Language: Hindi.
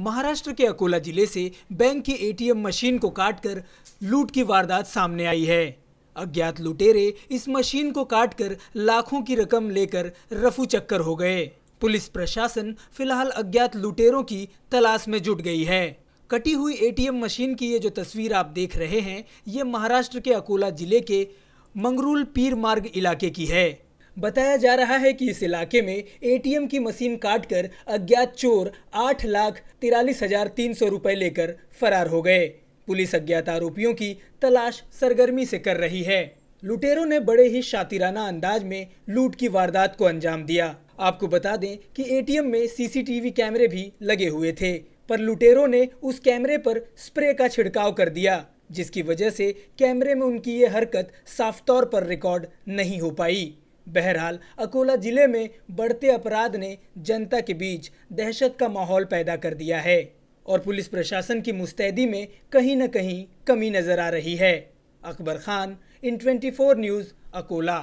महाराष्ट्र के अकोला जिले से बैंक की एटीएम मशीन को काटकर लूट की वारदात सामने आई है अज्ञात लुटेरे इस मशीन को काटकर लाखों की रकम लेकर रफू चक्कर हो गए पुलिस प्रशासन फिलहाल अज्ञात लुटेरों की तलाश में जुट गई है कटी हुई एटीएम मशीन की ये जो तस्वीर आप देख रहे हैं ये महाराष्ट्र के अकोला जिले के मंगरूल पीर मार्ग इलाके की है बताया जा रहा है कि इस इलाके में एटीएम की मशीन काटकर अज्ञात चोर आठ लाख तिरालीस हजार तीन सौ रूपए लेकर फरार हो गए पुलिस अज्ञात आरोपियों की तलाश सरगर्मी से कर रही है लुटेरों ने बड़े ही शातिराना अंदाज में लूट की वारदात को अंजाम दिया आपको बता दें कि एटीएम में सीसीटीवी कैमरे भी लगे हुए थे पर लुटेरों ने उस कैमरे पर स्प्रे का छिड़काव कर दिया जिसकी वजह से कैमरे में उनकी ये हरकत साफ तौर पर रिकॉर्ड नहीं हो पाई बहरहाल अकोला जिले में बढ़ते अपराध ने जनता के बीच दहशत का माहौल पैदा कर दिया है और पुलिस प्रशासन की मुस्तैदी में कहीं न कहीं कमी नजर आ रही है Akbar Khan in twenty four news Akola